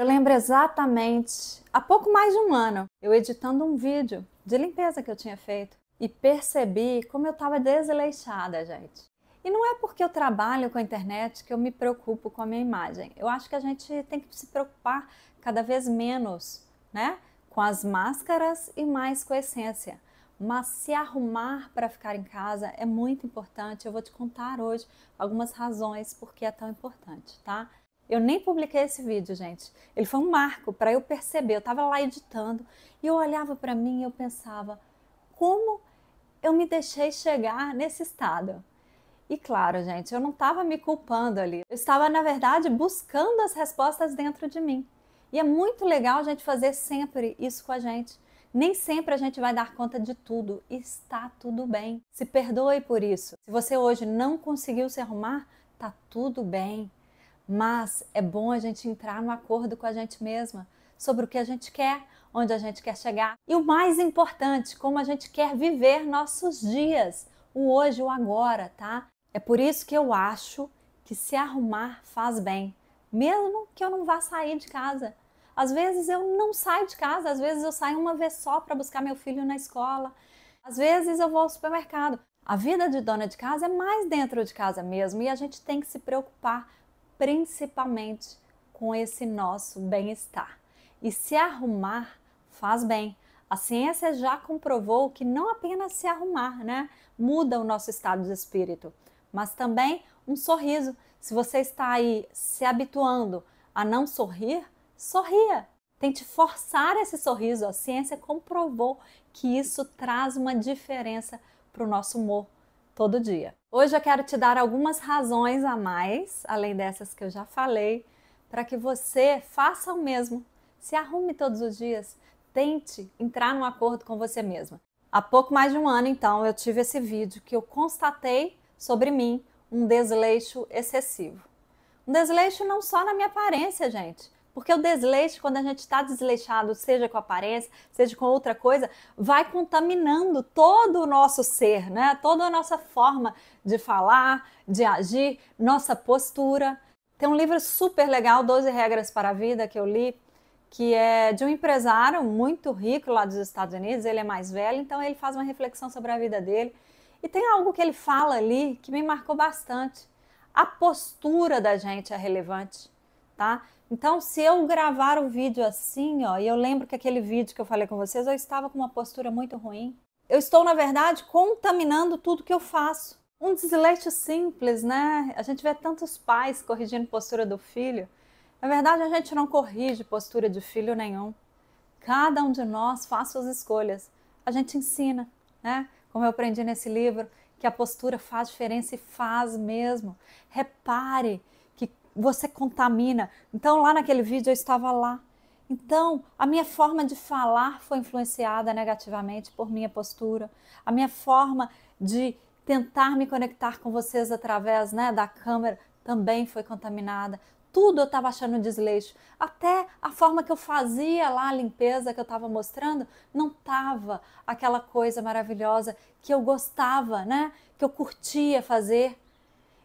Eu lembro exatamente, há pouco mais de um ano, eu editando um vídeo de limpeza que eu tinha feito e percebi como eu estava desleixada, gente. E não é porque eu trabalho com a internet que eu me preocupo com a minha imagem. Eu acho que a gente tem que se preocupar cada vez menos, né? Com as máscaras e mais com a essência. Mas se arrumar para ficar em casa é muito importante. Eu vou te contar hoje algumas razões por que é tão importante, tá? Eu nem publiquei esse vídeo, gente. Ele foi um marco para eu perceber. Eu estava lá editando e eu olhava para mim e eu pensava: como eu me deixei chegar nesse estado? E claro, gente, eu não estava me culpando ali. Eu estava, na verdade, buscando as respostas dentro de mim. E é muito legal a gente fazer sempre isso com a gente. Nem sempre a gente vai dar conta de tudo. Está tudo bem. Se perdoe por isso. Se você hoje não conseguiu se arrumar, está tudo bem. Mas é bom a gente entrar no acordo com a gente mesma sobre o que a gente quer, onde a gente quer chegar e o mais importante, como a gente quer viver nossos dias, o hoje, o agora, tá? É por isso que eu acho que se arrumar faz bem, mesmo que eu não vá sair de casa. Às vezes eu não saio de casa, às vezes eu saio uma vez só para buscar meu filho na escola, às vezes eu vou ao supermercado. A vida de dona de casa é mais dentro de casa mesmo e a gente tem que se preocupar principalmente com esse nosso bem-estar. E se arrumar faz bem. A ciência já comprovou que não apenas se arrumar, né, muda o nosso estado de espírito, mas também um sorriso. Se você está aí se habituando a não sorrir, sorria. Tente forçar esse sorriso. A ciência comprovou que isso traz uma diferença para o nosso humor, todo dia. Hoje eu quero te dar algumas razões a mais, além dessas que eu já falei, para que você faça o mesmo. Se arrume todos os dias, tente entrar num acordo com você mesma. Há pouco mais de um ano, então, eu tive esse vídeo que eu constatei sobre mim um desleixo excessivo. Um desleixo não só na minha aparência, gente, porque o desleixo, quando a gente está desleixado, seja com aparência, seja com outra coisa, vai contaminando todo o nosso ser, né? Toda a nossa forma de falar, de agir, nossa postura. Tem um livro super legal, 12 Regras para a Vida, que eu li, que é de um empresário muito rico lá dos Estados Unidos. Ele é mais velho, então ele faz uma reflexão sobre a vida dele. E tem algo que ele fala ali que me marcou bastante. A postura da gente é relevante, tá? Então, se eu gravar o um vídeo assim, ó, e eu lembro que aquele vídeo que eu falei com vocês, eu estava com uma postura muito ruim. Eu estou, na verdade, contaminando tudo que eu faço. Um desleixo simples, né? A gente vê tantos pais corrigindo postura do filho. Na verdade, a gente não corrige postura de filho nenhum. Cada um de nós faz suas escolhas. A gente ensina, né? Como eu aprendi nesse livro, que a postura faz diferença e faz mesmo. Repare você contamina. Então, lá naquele vídeo eu estava lá. Então, a minha forma de falar foi influenciada negativamente por minha postura. A minha forma de tentar me conectar com vocês através né, da câmera também foi contaminada. Tudo eu estava achando desleixo. Até a forma que eu fazia lá a limpeza que eu estava mostrando não estava aquela coisa maravilhosa que eu gostava, né? Que eu curtia fazer.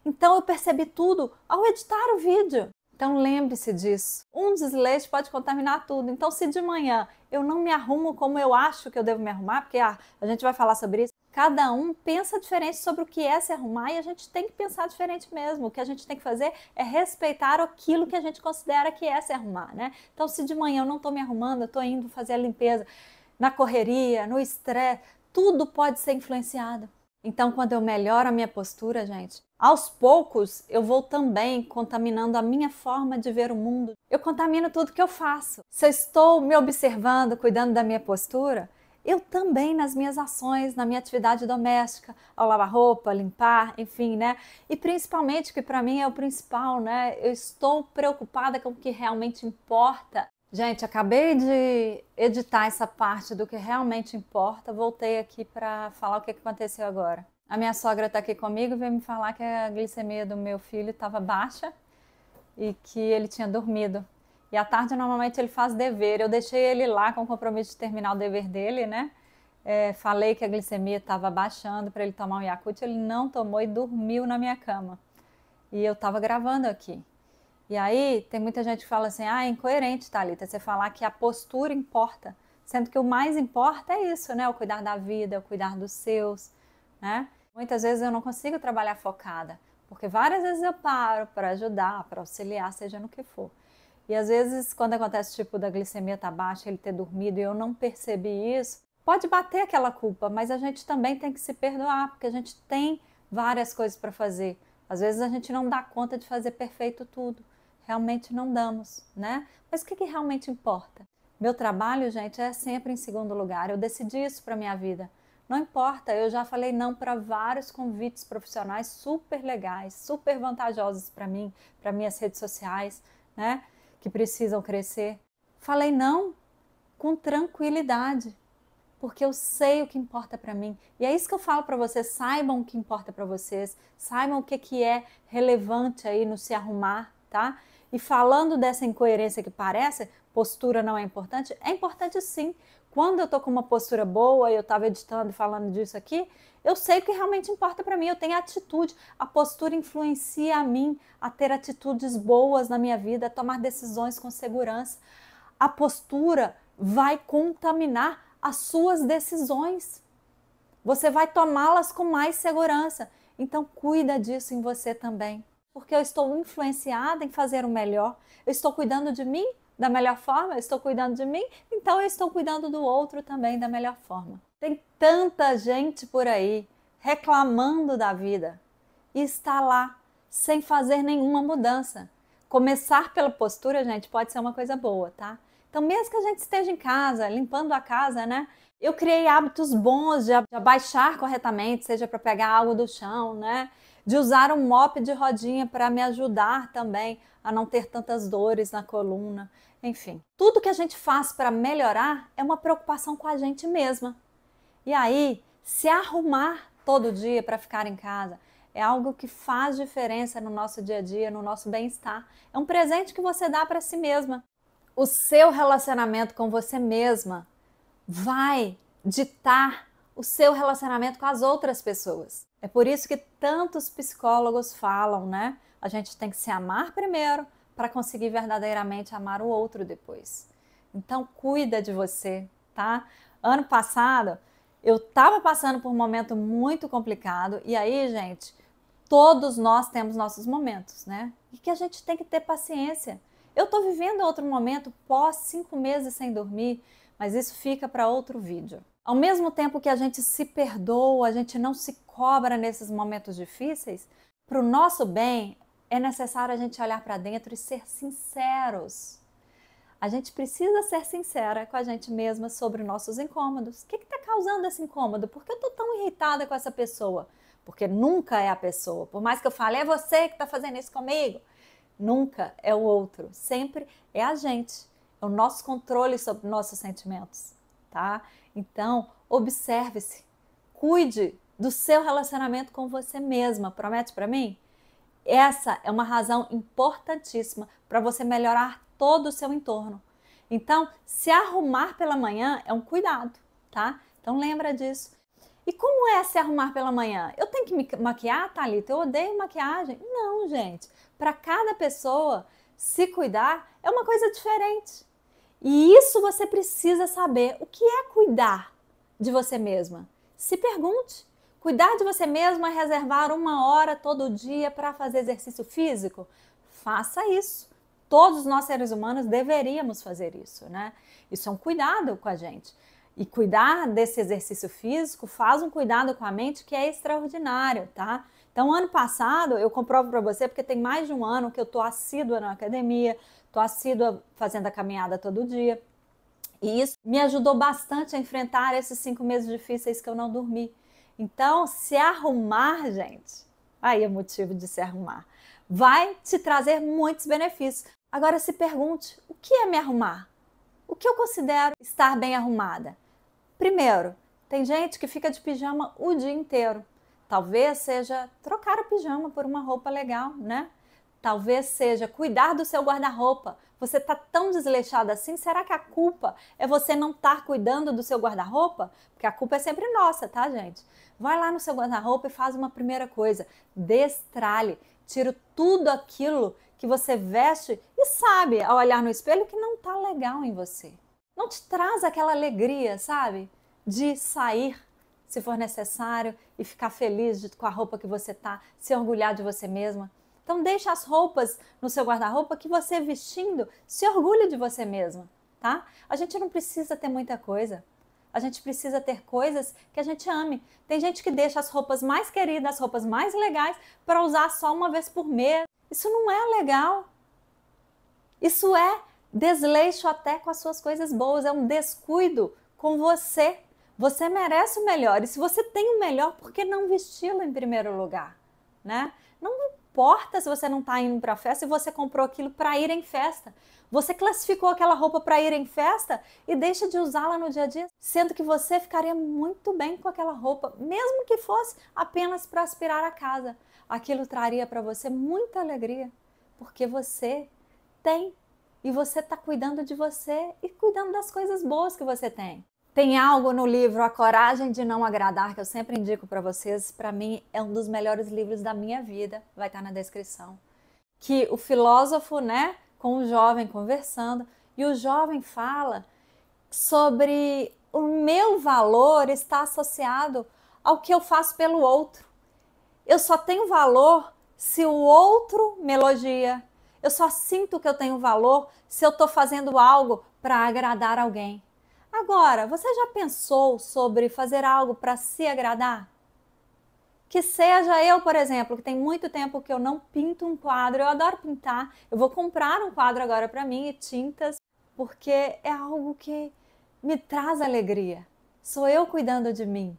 Então eu percebi tudo ao editar o vídeo. Então lembre-se disso. Um desleixo pode contaminar tudo. Então se de manhã eu não me arrumo como eu acho que eu devo me arrumar, porque ah, a gente vai falar sobre isso. Cada um pensa diferente sobre o que é se arrumar e a gente tem que pensar diferente mesmo. O que a gente tem que fazer é respeitar aquilo que a gente considera que é se arrumar, né? Então se de manhã eu não estou me arrumando, eu estou indo fazer a limpeza na correria, no estresse, tudo pode ser influenciado. Então quando eu melhoro a minha postura, gente, aos poucos, eu vou também contaminando a minha forma de ver o mundo. Eu contamino tudo que eu faço. Se eu estou me observando, cuidando da minha postura, eu também nas minhas ações, na minha atividade doméstica, ao lavar roupa, limpar, enfim, né? E principalmente que para mim é o principal, né? Eu estou preocupada com o que realmente importa. Gente, acabei de editar essa parte do que realmente importa. Voltei aqui para falar o que aconteceu agora. A minha sogra está aqui comigo e veio me falar que a glicemia do meu filho estava baixa e que ele tinha dormido. E à tarde, normalmente, ele faz dever. Eu deixei ele lá com o compromisso de terminar o dever dele, né? É, falei que a glicemia estava baixando para ele tomar um Yakult. Ele não tomou e dormiu na minha cama. E eu estava gravando aqui. E aí, tem muita gente que fala assim: ah, é incoerente, Thalita, você falar que a postura importa. Sendo que o mais importa é isso, né? É o cuidar da vida, é o cuidar dos seus né? Muitas vezes eu não consigo trabalhar focada, porque várias vezes eu paro para ajudar, para auxiliar, seja no que for. E às vezes, quando acontece tipo da glicemia tá baixa, ele ter dormido e eu não percebi isso, pode bater aquela culpa, mas a gente também tem que se perdoar, porque a gente tem várias coisas para fazer. Às vezes a gente não dá conta de fazer perfeito tudo. Realmente não damos, né? Mas o que, que realmente importa? Meu trabalho, gente, é sempre em segundo lugar. Eu decidi isso para minha vida. Não importa, eu já falei não para vários convites profissionais super legais, super vantajosos para mim, para minhas redes sociais, né, que precisam crescer. Falei não com tranquilidade, porque eu sei o que importa para mim. E é isso que eu falo para vocês, saibam o que importa para vocês, saibam o que que é relevante aí no se arrumar, tá? E falando dessa incoerência que parece, postura não é importante, é importante sim quando eu estou com uma postura boa, eu estava editando e falando disso aqui, eu sei o que realmente importa para mim, eu tenho atitude. A postura influencia a mim a ter atitudes boas na minha vida, a tomar decisões com segurança. A postura vai contaminar as suas decisões. Você vai tomá-las com mais segurança. Então cuida disso em você também. Porque eu estou influenciada em fazer o melhor. Eu estou cuidando de mim da melhor forma, eu estou cuidando de mim, então eu estou cuidando do outro também da melhor forma. Tem tanta gente por aí reclamando da vida e está lá sem fazer nenhuma mudança. Começar pela postura, gente, pode ser uma coisa boa, tá? Então, mesmo que a gente esteja em casa, limpando a casa, né? Eu criei hábitos bons de abaixar corretamente, seja para pegar algo do chão, né? de usar um mop de rodinha para me ajudar também a não ter tantas dores na coluna. Enfim, tudo que a gente faz para melhorar é uma preocupação com a gente mesma. E aí, se arrumar todo dia para ficar em casa é algo que faz diferença no nosso dia a dia, no nosso bem-estar. É um presente que você dá para si mesma. O seu relacionamento com você mesma vai ditar o seu relacionamento com as outras pessoas. É por isso que tantos psicólogos falam, né? A gente tem que se amar primeiro para conseguir verdadeiramente amar o outro depois. Então cuida de você, tá? Ano passado eu estava passando por um momento muito complicado e aí, gente, todos nós temos nossos momentos, né? E que a gente tem que ter paciência. Eu estou vivendo outro momento pós cinco meses sem dormir, mas isso fica para outro vídeo. Ao mesmo tempo que a gente se perdoa, a gente não se cobra nesses momentos difíceis, para o nosso bem é necessário a gente olhar para dentro e ser sinceros. A gente precisa ser sincera com a gente mesma sobre nossos incômodos. O que está causando esse incômodo? Por que eu estou tão irritada com essa pessoa? Porque nunca é a pessoa. Por mais que eu fale, é você que está fazendo isso comigo. Nunca é o outro. Sempre é a gente. É o nosso controle sobre nossos sentimentos, tá? Então, observe-se, cuide do seu relacionamento com você mesma. Promete para mim? Essa é uma razão importantíssima para você melhorar todo o seu entorno. Então, se arrumar pela manhã é um cuidado, tá? Então lembra disso. E como é se arrumar pela manhã? Eu tenho que me maquiar, Thalita? Eu odeio maquiagem? Não, gente. Para cada pessoa, se cuidar é uma coisa diferente. E isso você precisa saber. O que é cuidar de você mesma? Se pergunte. Cuidar de você mesma é reservar uma hora todo dia para fazer exercício físico? Faça isso. Todos nós seres humanos deveríamos fazer isso, né? Isso é um cuidado com a gente. E cuidar desse exercício físico faz um cuidado com a mente que é extraordinário, tá? Então, ano passado, eu comprovo para você, porque tem mais de um ano que eu tô assídua na academia, tô assídua fazendo a caminhada todo dia. E isso me ajudou bastante a enfrentar esses cinco meses difíceis que eu não dormi. Então, se arrumar, gente, aí é motivo de se arrumar. Vai te trazer muitos benefícios. Agora se pergunte: o que é me arrumar? O que eu considero estar bem arrumada? Primeiro, tem gente que fica de pijama o dia inteiro. Talvez seja trocar o pijama por uma roupa legal, né? Talvez seja cuidar do seu guarda-roupa. Você está tão desleixado assim, será que a culpa é você não estar tá cuidando do seu guarda-roupa? Porque a culpa é sempre nossa, tá, gente? Vai lá no seu guarda-roupa e faz uma primeira coisa: destralhe, tira tudo aquilo que você veste e sabe, ao olhar no espelho, que não tá legal em você. Não te traz aquela alegria, sabe? De sair se for necessário, e ficar feliz de, com a roupa que você tá, se orgulhar de você mesma. Então deixa as roupas no seu guarda-roupa que você vestindo se orgulhe de você mesma, tá? A gente não precisa ter muita coisa. A gente precisa ter coisas que a gente ame. Tem gente que deixa as roupas mais queridas, as roupas mais legais para usar só uma vez por mês. Isso não é legal. Isso é desleixo até com as suas coisas boas, é um descuido com você você merece o melhor. E se você tem o melhor, por que não vesti-lo em primeiro lugar? Né? Não importa se você não está indo para festa e você comprou aquilo para ir em festa. Você classificou aquela roupa para ir em festa e deixa de usá-la no dia a dia, sendo que você ficaria muito bem com aquela roupa, mesmo que fosse apenas para aspirar a casa. Aquilo traria para você muita alegria, porque você tem e você está cuidando de você e cuidando das coisas boas que você tem. Tem algo no livro A Coragem de Não Agradar, que eu sempre indico para vocês, para mim é um dos melhores livros da minha vida, vai estar tá na descrição. Que o filósofo, né, com o jovem conversando, e o jovem fala sobre o meu valor está associado ao que eu faço pelo outro. Eu só tenho valor se o outro me elogia. Eu só sinto que eu tenho valor se eu estou fazendo algo para agradar alguém. Agora, você já pensou sobre fazer algo para se agradar? Que seja eu, por exemplo, que tem muito tempo que eu não pinto um quadro, eu adoro pintar. Eu vou comprar um quadro agora para mim e tintas, porque é algo que me traz alegria. Sou eu cuidando de mim.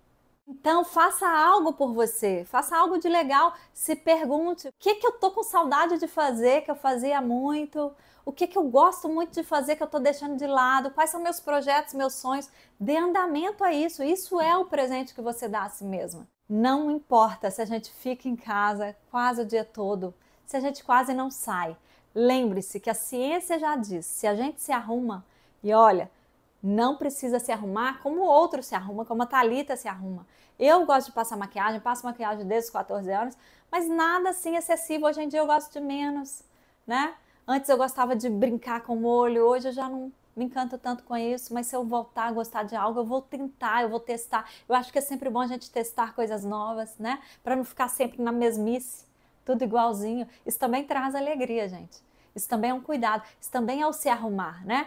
Então, faça algo por você, faça algo de legal. Se pergunte: o que, que eu tô com saudade de fazer que eu fazia muito? o que, é que eu gosto muito de fazer que eu estou deixando de lado, quais são meus projetos, meus sonhos. Dê andamento a isso. Isso é o presente que você dá a si mesma. Não importa se a gente fica em casa quase o dia todo, se a gente quase não sai. Lembre-se que a ciência já diz: se a gente se arruma, e olha, não precisa se arrumar como o outro se arruma, como a Thalita se arruma. Eu gosto de passar maquiagem, passo maquiagem desde os 14 anos, mas nada assim é excessivo. Hoje em dia eu gosto de menos, né? Antes eu gostava de brincar com o molho, hoje eu já não me encanto tanto com isso, mas se eu voltar a gostar de algo, eu vou tentar, eu vou testar. Eu acho que é sempre bom a gente testar coisas novas, né? Para não ficar sempre na mesmice, tudo igualzinho. Isso também traz alegria, gente. Isso também é um cuidado, isso também é o se arrumar, né?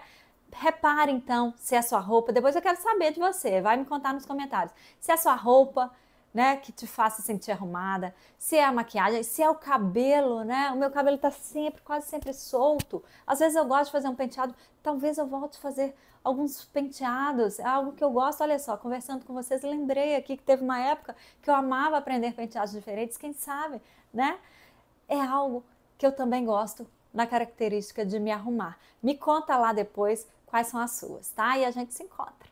Repare então se é sua roupa. Depois eu quero saber de você, vai me contar nos comentários. Se é sua roupa, né, que te faça sentir arrumada, se é a maquiagem, se é o cabelo, né? O meu cabelo tá sempre, quase sempre solto. Às vezes eu gosto de fazer um penteado, talvez eu volte a fazer alguns penteados, é algo que eu gosto. Olha só, conversando com vocês, lembrei aqui que teve uma época que eu amava aprender penteados diferentes, quem sabe, né? É algo que eu também gosto na característica de me arrumar. Me conta lá depois quais são as suas, tá? E a gente se encontra.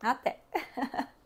Até!